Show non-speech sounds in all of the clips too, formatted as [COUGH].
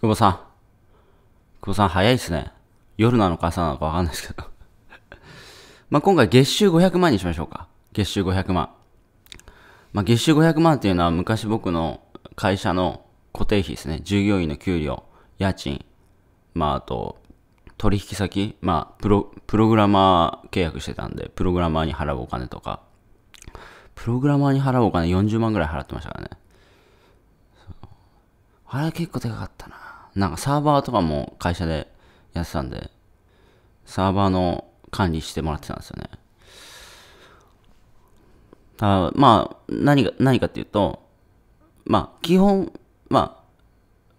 久保さん。久保さん早いっすね。夜なのか朝なのかわかんないですけど [LAUGHS] ま、今回月収500万にしましょうか。月収500万。まあ、月収500万っていうのは昔僕の会社の固定費ですね。従業員の給料、家賃、まあ、あと、取引先、まあ、プロ、プログラマー契約してたんで、プログラマーに払うお金とか、プログラマーに払うお金40万ぐらい払ってましたからね。あれ結構でかかったな。なんかサーバーとかも会社でやってたんで、サーバーの管理してもらってたんですよね。たまあ、何が、何かっていうと、まあ、基本、まあ、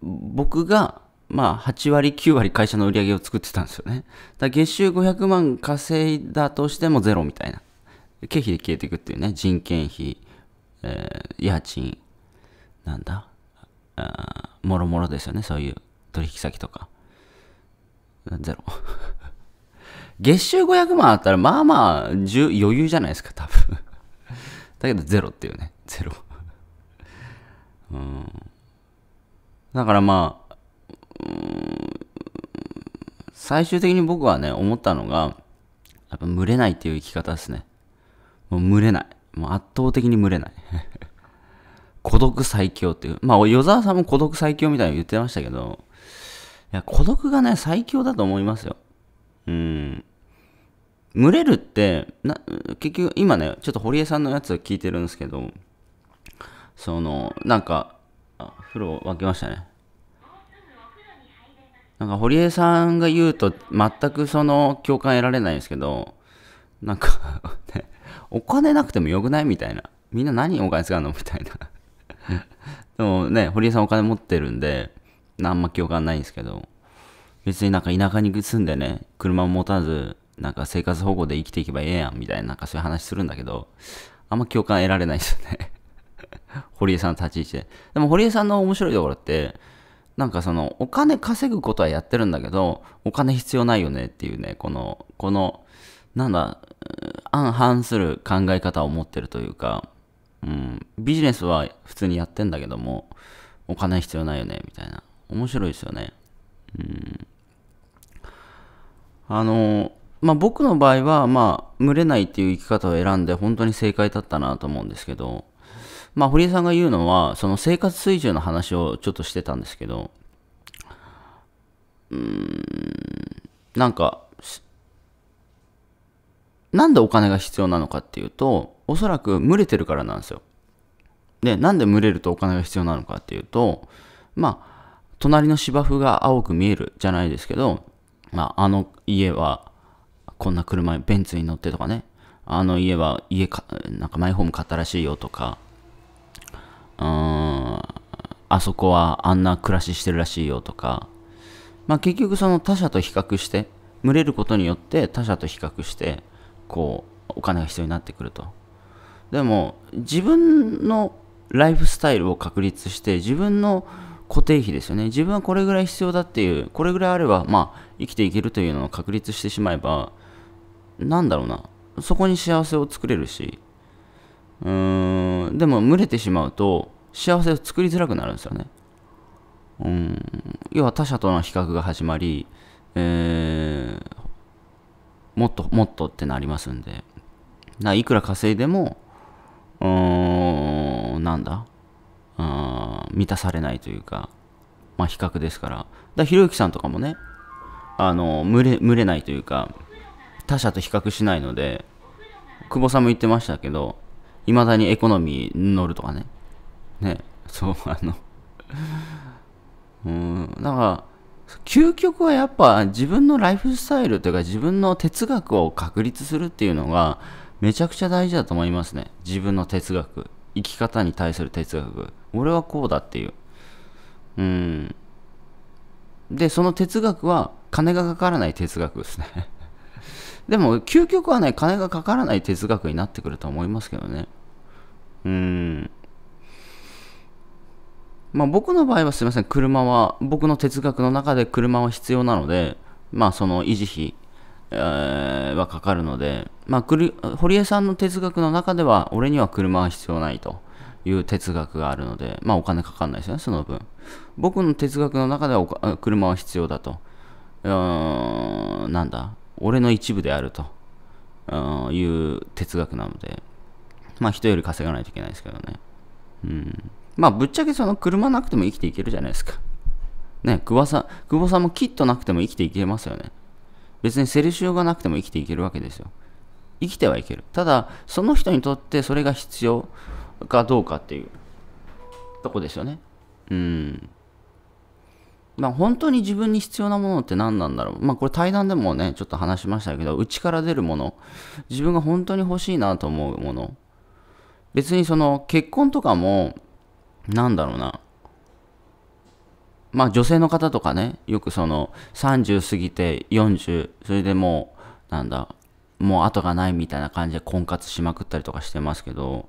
僕が、まあ、8割、9割会社の売り上げを作ってたんですよね。だ月収500万稼いだとしてもゼロみたいな。経費で消えていくっていうね、人件費、えー、家賃、なんだ、あもろもろですよね、そういう取引先とか。ゼロ。[LAUGHS] 月収500万あったら、まあまあ、余裕じゃないですか、多分。だけど、ゼロっていうね。ゼロ。うん。だからまあ、最終的に僕はね、思ったのが、やっぱ群れないっていう生き方ですね。もう群れない。もう圧倒的に群れない。[LAUGHS] 孤独最強っていう。まあ、与沢さんも孤独最強みたいに言ってましたけど、いや、孤独がね、最強だと思いますよ。うん。群れるって、な、結局、今ね、ちょっと堀江さんのやつを聞いてるんですけど、その、なんか、あ風呂沸きましたね。なんか堀江さんが言うと全くその共感得られないんですけど、なんかね、お金なくてもよくないみたいな。みんな何お金使うのみたいなでもね、堀江さんお金持ってるんで、あんま共感ないんですけど、別になんか田舎に住んでね、車も持たず、なんか生活保護で生きていけばええやんみたいな、なんかそういう話するんだけど、あんま共感得られないですよね [LAUGHS] 堀江さんの立ち位置で。でも堀江さんの面白いところって、なんかその、お金稼ぐことはやってるんだけど、お金必要ないよねっていうね、この、この、なんだ、相反する考え方を持ってるというか、うん、ビジネスは普通にやってんだけども、お金必要ないよね、みたいな。面白いですよね。うん。あの、まあ、僕の場合は、まあ、群れないっていう生き方を選んで、本当に正解だったなと思うんですけど、まあ、堀江さんが言うのは、その生活水準の話をちょっとしてたんですけど、うん、なんか、なんでお金が必要なのかっていうと、おそらく群れてるからなんですよ。で、なんで群れるとお金が必要なのかっていうと、まあ、隣の芝生が青く見えるじゃないですけど、まあ、あの家はこんな車ベンツに乗ってとかねあの家は家かなんかマイホーム買ったらしいよとかうーんあそこはあんな暮らししてるらしいよとか、まあ、結局その他者と比較して群れることによって他者と比較してこうお金が必要になってくるとでも自分のライフスタイルを確立して自分の固定費ですよね。自分はこれぐらい必要だっていう、これぐらいあれば、まあ、生きていけるというのを確立してしまえば、なんだろうな、そこに幸せを作れるし、うーん、でも、群れてしまうと、幸せを作りづらくなるんですよね。うん、要は他者との比較が始まり、えー、もっともっとってなりますんで、ないくら稼いでも、うーん、なんだ、うん、満たされないというか、まあ、比較ですから。だからひろゆきさんとかもね、あの、群れ、群れないというか、他者と比較しないので、久保さんも言ってましたけど、いまだにエコノミー乗るとかね。ね、そう、あの [LAUGHS] うん、だから、究極はやっぱ自分のライフスタイルというか自分の哲学を確立するっていうのがめちゃくちゃ大事だと思いますね。自分の哲学。生き方に対する哲学俺はこうだっていううんでその哲学は金がかからない哲学ですね [LAUGHS] でも究極はね金がかからない哲学になってくると思いますけどねうんまあ僕の場合はすいません車は僕の哲学の中で車は必要なのでまあその維持費えー、はかかるので、まあ、く堀江さんの哲学の中では俺には車は必要ないという哲学があるので、まあ、お金かかんないですよねその分僕の哲学の中では車は必要だとうんなんだ俺の一部であるという哲学なので、まあ、人より稼がないといけないですけどねうんまあぶっちゃけその車なくても生きていけるじゃないですかね久保さん久保さんもキットなくても生きていけますよね別にセルシオがなくても生きていけるわけですよ。生きてはいける。ただ、その人にとってそれが必要かどうかっていうとこですよね。うん。まあ本当に自分に必要なものって何なんだろう。まあこれ対談でもね、ちょっと話しましたけど、内から出るもの。自分が本当に欲しいなと思うもの。別にその結婚とかも、なんだろうな。まあ女性の方とかね、よくその30過ぎて40、それでもう、なんだ、もう後がないみたいな感じで婚活しまくったりとかしてますけど、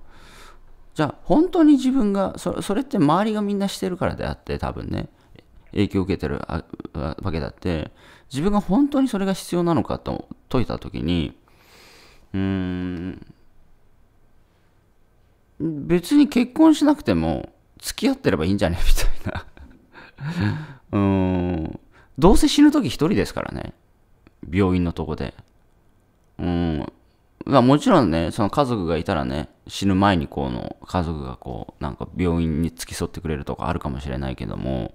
じゃあ本当に自分がそ、それって周りがみんなしてるからであって、多分ね、影響を受けてるわけだって、自分が本当にそれが必要なのかと解いた時に、うーん、別に結婚しなくても付き合ってればいいんじゃねみたいな。[LAUGHS] うん。どうせ死ぬ時一人ですからね。病院のとこで。うん。まもちろんね、その家族がいたらね、死ぬ前にこの家族がこう、なんか病院に付き添ってくれるとかあるかもしれないけども、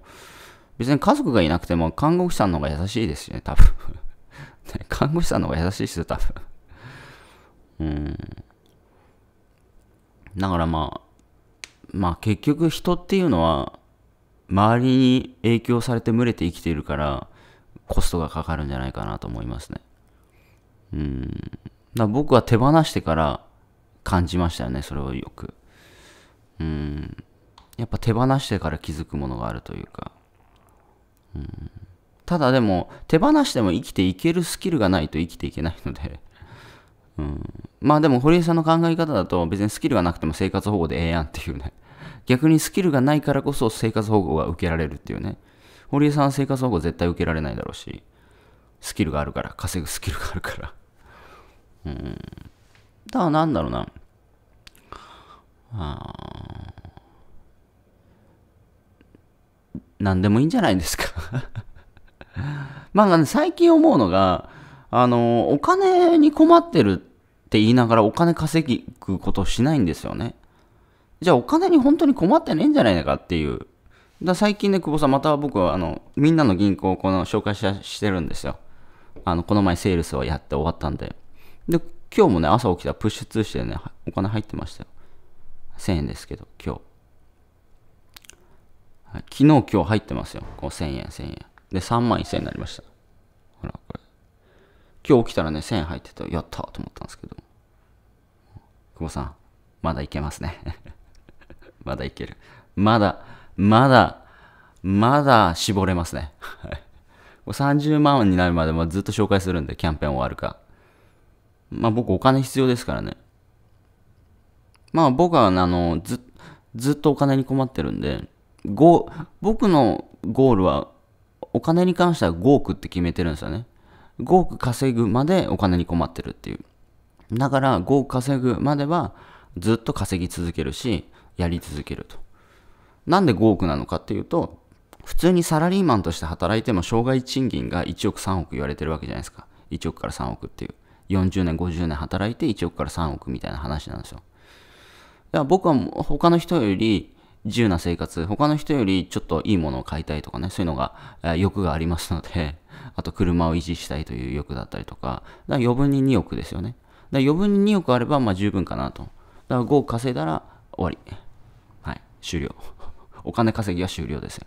別に家族がいなくても看護師さんの方が優しいですよね、多分。[LAUGHS] 看護師さんの方が優しいですよ、多分。うん。だからまあ、まあ結局人っていうのは、周りに影響されて群れて生きているからコストがかかるんじゃないかなと思いますね。うん。だ僕は手放してから感じましたよね、それをよく。うん。やっぱ手放してから気づくものがあるというか。うん。ただでも、手放しても生きていけるスキルがないと生きていけないのでうん。まあでも、堀江さんの考え方だと別にスキルがなくても生活保護でええやんっていうね逆にスキルがないからこそ生活保護が受けられるっていうね。堀江さんは生活保護絶対受けられないだろうし、スキルがあるから、稼ぐスキルがあるから。うん。だからなんだろうな。あんでもいいんじゃないですか [LAUGHS] まあ、最近思うのが、あの、お金に困ってるって言いながらお金稼ぐことしないんですよね。じゃあお金に本当に困ってないんじゃないかっていう。だ最近ね、久保さん、また僕はあの、みんなの銀行をこの紹介ししてるんですよ。あの、この前セールスをやって終わったんで。で、今日もね、朝起きたらプッシュ通してね、お金入ってましたよ。1000円ですけど、今日。昨日、今日入ってますよ。こう1000円、1000円。で、3万1000円になりました。ほら、これ。今日起きたらね、1000円入ってた。やったと思ったんですけど。久保さん、まだいけますね。まだいける。まだ、まだ、まだ絞れますね。はい。30万になるまでもずっと紹介するんで、キャンペーン終わるか。まあ僕お金必要ですからね。まあ僕はあの、ず、ずっとお金に困ってるんで、ご、僕のゴールは、お金に関しては5億って決めてるんですよね。5億稼ぐまでお金に困ってるっていう。だから5億稼ぐまではずっと稼ぎ続けるし、やり続けると。なんで5億なのかっていうと、普通にサラリーマンとして働いても障害賃金が1億3億言われてるわけじゃないですか。1億から3億っていう。40年、50年働いて1億から3億みたいな話なんですよ。だから僕は他の人より自由な生活、他の人よりちょっといいものを買いたいとかね、そういうのが、欲がありますので、[LAUGHS] あと車を維持したいという欲だったりとか、だから余分に2億ですよね。だから余分に2億あればまあ十分かなと。だから5億稼いだら終わり。終了。お金稼ぎは終了ですよ。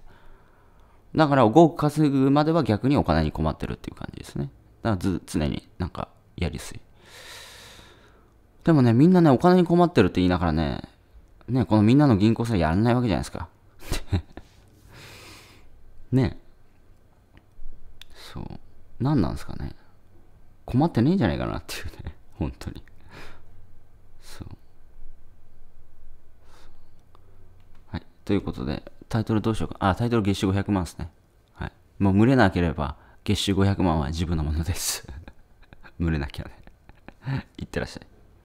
だから5億稼ぐまでは逆にお金に困ってるっていう感じですね。だから常になんかやりすい。でもね、みんなね、お金に困ってるって言いながらね、ね、このみんなの銀行さえやらないわけじゃないですか。[LAUGHS] ねそう。何なんですかね。困ってねえんじゃないかなっていうね。本当に。ということで、タイトルどうしようか。あ、タイトル月収500万ですね。はい。もう群れなければ、月収500万は自分のものです。群 [LAUGHS] れなきゃね。い [LAUGHS] ってらっしゃい。